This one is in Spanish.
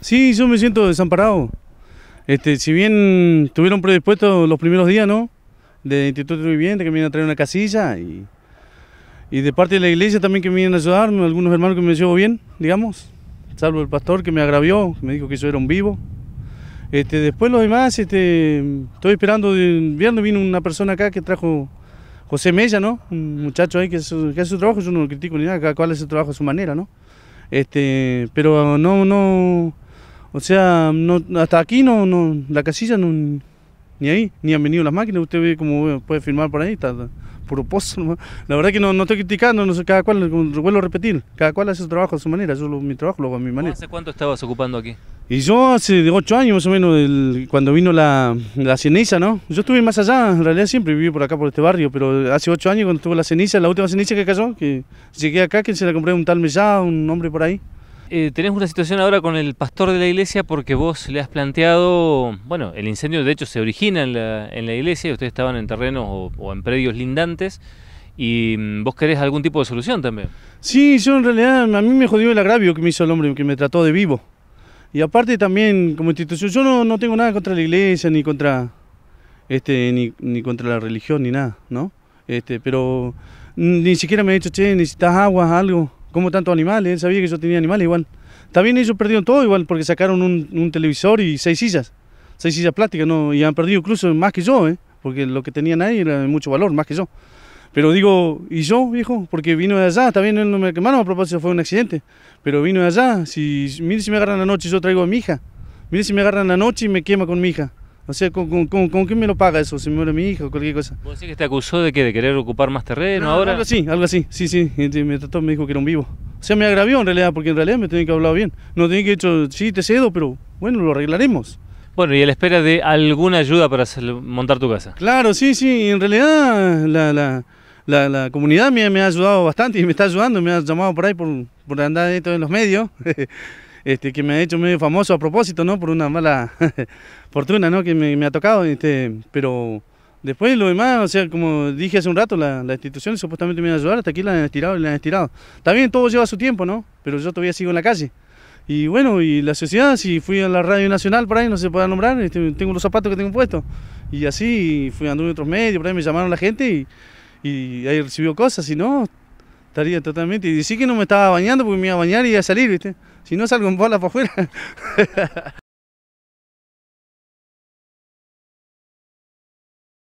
Sí, yo me siento desamparado. Este, si bien estuvieron predispuestos los primeros días, ¿no? De Instituto de Vivienda, que me a traer una casilla y, de parte de la iglesia también que me vienen a ayudar, algunos hermanos que me llevo bien, digamos, salvo el pastor que me agravió, me dijo que yo era un vivo. Este, después los demás, este, estoy esperando, viendo vino una persona acá que trajo José Mella, ¿no? Un muchacho ahí que, hace su, trabajo, yo no lo critico ni nada, cada cual hace su trabajo a su manera, ¿no? Este, pero no, no, o sea, hasta aquí no, no, la casilla ni ahí, ni han venido las máquinas. Usted ve cómo puede firmar por ahí, está, propósito La verdad que no, no estoy criticando, no sé, cada cual, vuelvo a repetir, cada cual hace su trabajo a su manera. Yo mi trabajo lo hago a mi manera. ¿Hace cuánto estabas ocupando aquí? Y yo hace 8 años más o menos, cuando vino la, ceniza, ¿no? Yo estuve más allá, en realidad siempre viví por acá, por este barrio, pero hace 8 años cuando estuvo la ceniza, la última ceniza que cayó, que llegué acá, que se la compré un tal Mellado, un hombre por ahí. Eh, tenés una situación ahora con el pastor de la iglesia porque vos le has planteado, bueno, el incendio de hecho se origina en la, iglesia, y ustedes estaban en terrenos o, en predios lindantes. Y mm, vos querés algún tipo de solución también. Sí, yo en realidad a mí me jodió el agravio que me hizo el hombre, que me trató de vivo. Y aparte también como institución, yo no, tengo nada contra la iglesia, ni contra este, ni, contra la religión, ni nada, ¿no? Este, pero mm, ni siquiera me ha dicho, che, necesitas agua, algo como tanto animales, él sabía que yo tenía animales igual. También ellos perdieron todo igual porque sacaron un, televisor y seis sillas, seis sillas plásticas, ¿no? y han perdido incluso más que yo, ¿eh? porque lo que tenían ahí era de mucho valor, más que yo. Pero digo, ¿y yo, viejo? Porque vino de allá, también él no me quemaron a propósito, fue un accidente, pero vino de allá, si, mire si me agarran la noche, yo traigo a mi hija, mire si me agarran la noche y me quema con mi hija. O sea, ¿con, con, con, con me lo paga eso? Si muere mi hijo, cualquier cosa. ¿Vos decís que te acusó de que ¿De querer ocupar más terreno no, ahora? Algo así, algo así. Sí, sí. Este, me trató, me dijo que era un vivo. O sea, me agravió en realidad, porque en realidad me tenía que hablar bien. No tenía que hecho, sí, te cedo, pero bueno, lo arreglaremos. Bueno, y a la espera de alguna ayuda para montar tu casa. Claro, sí, sí. En realidad, la, la, la, comunidad me, ha ayudado bastante y me está ayudando. Me ha llamado por ahí por, por andar en los medios. Este, que me ha hecho medio famoso a propósito, ¿no? Por una mala fortuna, ¿no? Que me, ha tocado, este, pero después lo demás, o sea, como dije hace un rato, la, la institución supuestamente me iba a ayudar, hasta aquí la han estirado y la han estirado. También todo lleva su tiempo, ¿no? Pero yo todavía sigo en la calle. Y bueno, y la sociedad, si fui a la Radio Nacional por ahí, no se puede nombrar, este, tengo los zapatos que tengo puestos. Y así fui andando en otros medios, por ahí me llamaron la gente y, y ahí recibió cosas, y no, estaría totalmente. Y sí que no me estaba bañando porque me iba a bañar y iba a salir, ¿viste? Si no salgo en bola para afuera.